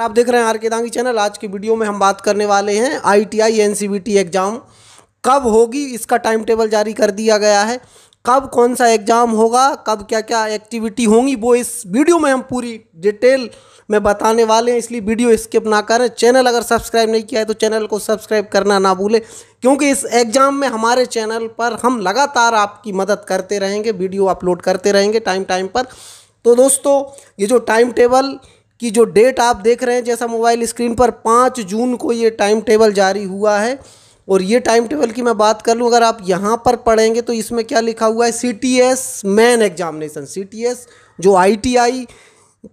आप देख रहे हैं आर के दांगी चैनल आज की वीडियो में हम बात करने वाले हैं आईटीआई एनसीबीटी एग्ज़ाम कब होगी इसका टाइम टेबल जारी कर दिया गया है कब कौन सा एग्ज़ाम होगा कब क्या क्या एक्टिविटी होंगी वो इस वीडियो में हम पूरी डिटेल में बताने वाले हैं इसलिए वीडियो स्किप ना करें चैनल अगर सब्सक्राइब नहीं किया है तो चैनल को सब्सक्राइब करना ना भूलें क्योंकि इस एग्ज़ाम में हमारे चैनल पर हम लगातार आपकी मदद करते रहेंगे वीडियो अपलोड करते रहेंगे टाइम टाइम पर तो दोस्तों ये जो टाइम टेबल कि जो डेट आप देख रहे हैं जैसा मोबाइल स्क्रीन पर पाँच जून को ये टाइम टेबल जारी हुआ है और ये टाइम टेबल की मैं बात कर लूँ अगर आप यहाँ पर पढ़ेंगे तो इसमें क्या लिखा हुआ है C T S main examination C T S जो आई टी आई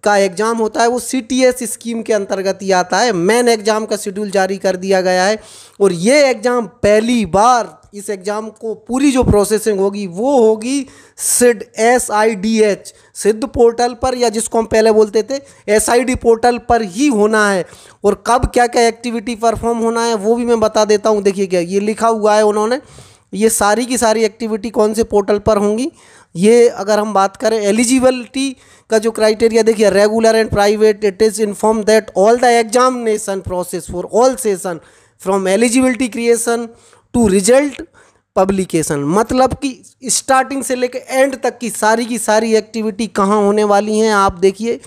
का एग्ज़ाम होता है वो सी टी एस स्कीम के अंतर्गत ही आता है मैन एग्ज़ाम का शेड्यूल जारी कर दिया गया है और ये एग्ज़ाम पहली बार इस एग्ज़ाम को पूरी जो प्रोसेसिंग होगी वो होगी SID S I D H SIDH portal पर या जिसको हम पहले बोलते थे एस आई डी पोर्टल पर ही होना है और कब क्या क्या एक्टिविटी परफॉर्म होना है वो भी मैं बता देता हूँ देखिए क्या ये लिखा हुआ है उन्होंने ये सारी की सारी एक्टिविटी कौन से पोर्टल पर होंगी ये अगर हम बात करें एलिजिबिलिटी का जो क्राइटेरिया देखिए regular and private it is inform that all the examination process for all session from eligibility creation to result publication मतलब कि स्टार्टिंग से लेकर एंड तक की सारी की सारी एक्टिविटी कहाँ होने वाली हैं आप देखिए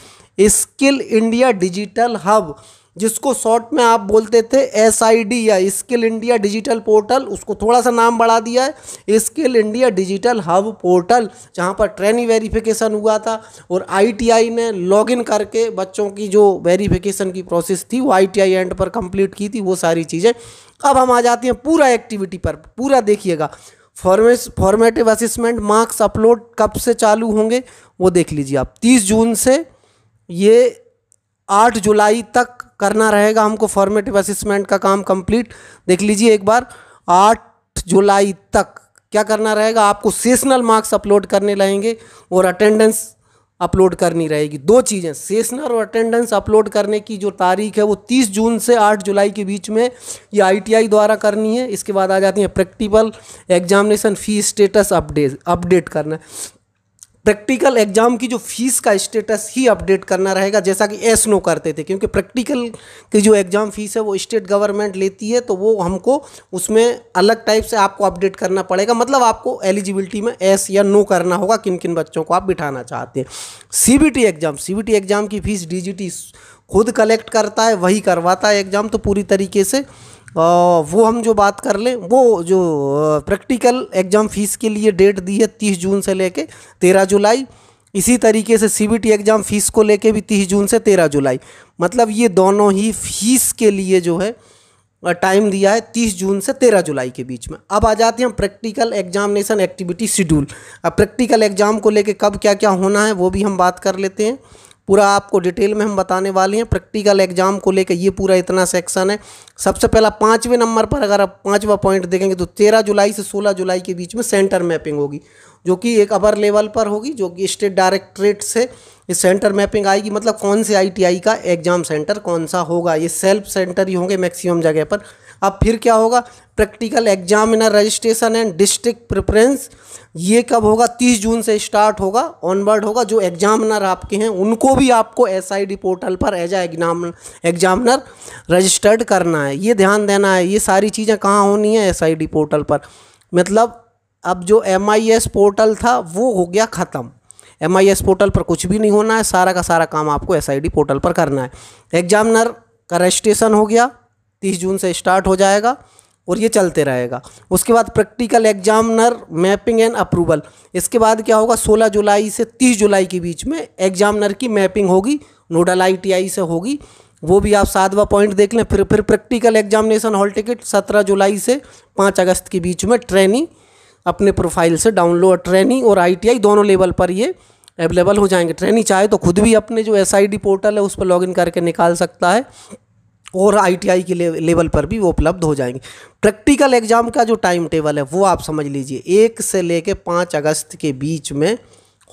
स्किल इंडिया डिजिटल हब जिसको शॉर्ट में आप बोलते थे एस आई डी या स्किल इंडिया डिजिटल पोर्टल उसको थोड़ा सा नाम बढ़ा दिया है Skill India digital hub portal जहाँ पर ट्रेनिंग वेरिफिकेशन हुआ था और आई टी आई ने लॉगिन करके बच्चों की जो वेरिफिकेशन की प्रोसेस थी वो आई टी आई एंड पर कंप्लीट की थी वो सारी चीज़ें अब हम आ जाते हैं पूरा एक्टिविटी पर पूरा देखिएगा फॉर्मेस फॉर्मेटिव असिसमेंट मार्क्स अपलोड कब से चालू होंगे वो देख लीजिए आप तीस जून से ये आठ जुलाई तक करना रहेगा हमको फॉर्मेटिव असिस्मेंट का काम कंप्लीट देख लीजिए एक बार आठ जुलाई तक क्या करना रहेगा आपको सेशनल मार्क्स अपलोड करने लगेंगे और अटेंडेंस अपलोड करनी रहेगी दो चीज़ें सेशनल और अटेंडेंस अपलोड करने की जो तारीख है वो 30 जून से 8 जुलाई के बीच में ये आईटीआई द्वारा करनी है इसके बाद आ जाती है practical examination fee status update update करना है प्रैक्टिकल एग्जाम की जो फीस का स्टेटस ही अपडेट करना रहेगा जैसा कि एस नो करते थे क्योंकि प्रैक्टिकल की जो एग्ज़ाम फीस है वो स्टेट गवर्नमेंट लेती है तो वो हमको उसमें अलग टाइप से आपको अपडेट करना पड़ेगा मतलब आपको एलिजिबिलिटी में एस या नो करना होगा किन किन बच्चों को आप बिठाना चाहते हैं सी एग्ज़ाम सी एग्ज़ाम की फीस डी खुद कलेक्ट करता है वही करवाता है एग्ज़ाम तो पूरी तरीके से वो हम जो बात कर लें वो जो प्रैक्टिकल एग्ज़ाम फ़ीस के लिए डेट दी है तीस जून से लेके तेरह जुलाई इसी तरीके से सी एग्ज़ाम फ़ीस को लेके भी तीस जून से तेरह जुलाई मतलब ये दोनों ही फीस के लिए जो है टाइम दिया है तीस जून से तेरह जुलाई के बीच में अब आ जाते हैं प्रैक्टिकल एग्जामिनेशन एक्टिविटी शेड्यूल अब प्रैक्टिकल एग्ज़ाम को लेके कब क्या क्या होना है वो भी हम बात कर लेते हैं पूरा आपको डिटेल में हम बताने वाले हैं प्रैक्टिकल एग्जाम को लेकर ये पूरा इतना सेक्शन है सबसे पहला पाँचवें नंबर पर अगर आप पाँचवा पॉइंट देखेंगे तो तेरह जुलाई से सोलह जुलाई के बीच में सेंटर मैपिंग होगी जो कि एक अपर लेवल पर होगी जो कि स्टेट डायरेक्ट्रेट से इस सेंटर मैपिंग आएगी मतलब कौन से आईटीआई का एग्जाम सेंटर कौन सा होगा ये सेल्फ सेंटर ही होंगे मैक्सिमम जगह पर अब फिर क्या होगा practical examiner registration and district preference ये कब होगा 30 जून से स्टार्ट होगा ऑनवर्ड होगा जो एग्जामिनर आपके हैं उनको भी आपको एस पोर्टल पर एज एग्जाम एग्जामिनर रजिस्टर्ड करना है ये ध्यान देना है ये सारी चीज़ें कहाँ होनी है एस पोर्टल पर मतलब अब जो एम पोर्टल था वो हो गया ख़त्म एम पोर्टल पर कुछ भी नहीं होना है सारा का सारा काम आपको एस पोर्टल पर करना है एग्जामिनर का रजिस्ट्रेशन हो गया तीस जून से स्टार्ट हो जाएगा और ये चलते रहेगा उसके बाद practical examiner mapping and approval इसके बाद क्या होगा 16 जुलाई से 30 जुलाई के बीच में एग्जामिनर की मैपिंग होगी नोडल आईटीआई से होगी वो भी आप सातवा पॉइंट देख लें फिर फिर प्रैक्टिकल एग्जामिनेशन हॉल टिकट सत्रह जुलाई से पाँच अगस्त के बीच में ट्रेनिंग अपने प्रोफाइल से डाउनलोड ट्रेनिंग और आई दोनों लेवल पर ये अवेलेबल हो जाएंगे ट्रेनिंग चाहे तो खुद भी अपने जो एस पोर्टल है उस पर लॉगिन करके निकाल सकता है और आईटीआई के ले, लेवल पर भी वो उपलब्ध हो जाएंगे प्रैक्टिकल एग्ज़ाम का जो टाइम टेबल है वो आप समझ लीजिए एक से लेके पाँच अगस्त के बीच में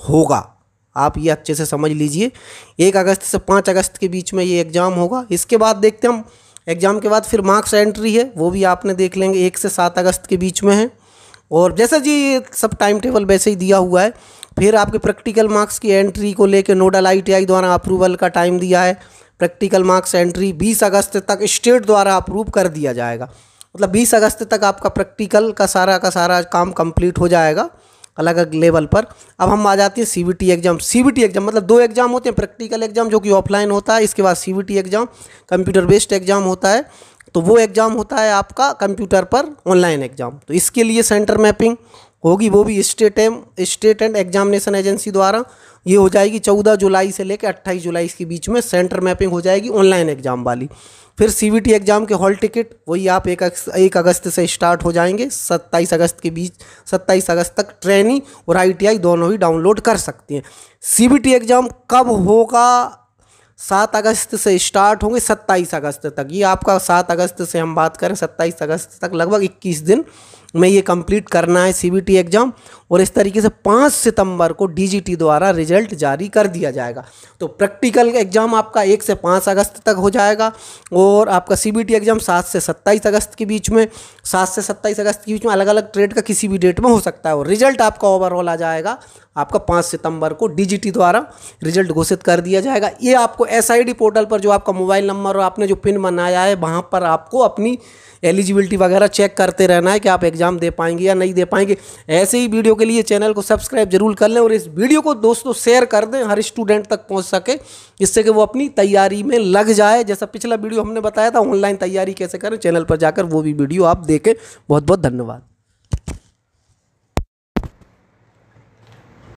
होगा आप ये अच्छे से समझ लीजिए एक अगस्त से पाँच अगस्त के बीच में ये एग्ज़ाम होगा इसके बाद देखते हम एग्ज़ाम के बाद फिर मार्क्स एंट्री है वो भी आपने देख लेंगे एक से सात अगस्त के बीच में है और जैसा जी ये सब टाइम टेबल वैसे ही दिया हुआ है फिर आपके प्रैक्टिकल मार्क्स की एंट्री को लेकर नोडल आईटीआई द्वारा अप्रूवल का टाइम दिया है प्रैक्टिकल मार्क्स एंट्री 20 अगस्त तक स्टेट द्वारा अप्रूव कर दिया जाएगा मतलब 20 अगस्त तक आपका प्रैक्टिकल का सारा का सारा काम कंप्लीट हो जाएगा अलग अलग लेवल पर अब हम आ जाते हैं C B T exam C B T exam मतलब दो एग्ज़ाम होते हैं प्रैक्टिकल एग्ज़ाम जो कि ऑफलाइन होता है इसके बाद C B T exam computer based exam होता है तो वो एग्ज़ाम होता है आपका कंप्यूटर पर ऑनलाइन एग्ज़ाम तो इसके लिए सेंटर मैपिंग होगी वो भी state M state and examination agency द्वारा ये हो जाएगी चौदह जुलाई से लेकर अट्ठाईस जुलाई के बीच में सेंटर मैपिंग हो जाएगी ऑनलाइन एग्जाम वाली फिर टी एग्जाम के हॉल टिकट वही आप एक एक अगस्त से स्टार्ट हो जाएंगे सत्ताईस अगस्त के बीच सत्ताईस अगस्त तक ट्रेनिंग और आईटीआई दोनों ही डाउनलोड कर सकती हैं टी एग्जाम कब होगा सात अगस्त से स्टार्ट होंगे सत्ताईस अगस्त तक ये आपका सात अगस्त से हम बात करें सत्ताईस अगस्त तक लगभग इक्कीस दिन में ये कंप्लीट करना है सी एग्ज़ाम और इस तरीके से पाँच सितंबर को डीजीटी द्वारा रिजल्ट जारी कर दिया जाएगा तो प्रैक्टिकल एग्ज़ाम आपका एक से पाँच अगस्त तक हो जाएगा और आपका सीबीटी एग्ज़ाम सात से सत्ताईस अगस्त के बीच में सात से सत्ताईस अगस्त के बीच में अलग अलग ट्रेड का किसी भी डेट में हो सकता है और रिजल्ट आपका ओवरऑल आ जाएगा आपका पाँच सितंबर को डीजीटी द्वारा रिजल्ट घोषित कर दिया जाएगा ये आपको एसआईडी पोर्टल पर जो आपका मोबाइल नंबर और आपने जो पिन बनाया है वहाँ पर आपको अपनी एलिजिबिलिटी वगैरह चेक करते रहना है कि आप एग्ज़ाम दे पाएंगे या नहीं दे पाएंगे ऐसे ही वीडियो के लिए चैनल को सब्सक्राइब जरूर कर लें और इस वीडियो को दोस्तों शेयर कर दें हर स्टूडेंट तक पहुंच सके जिससे कि वो अपनी तैयारी में लग जाए जैसा पिछला वीडियो हमने बताया था ऑनलाइन तैयारी कैसे करें चैनल पर जाकर वो भी वीडियो आप देखें बहुत बहुत धन्यवाद